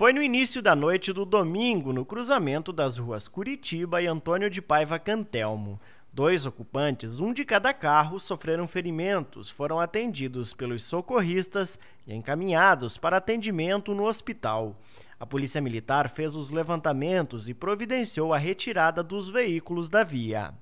Foi no início da noite do domingo, no cruzamento das ruas Curitiba e Antônio de Paiva Cantelmo. Dois ocupantes, um de cada carro, sofreram ferimentos, foram atendidos pelos socorristas e encaminhados para atendimento no hospital. A Polícia Militar fez os levantamentos e providenciou a retirada dos veículos da via.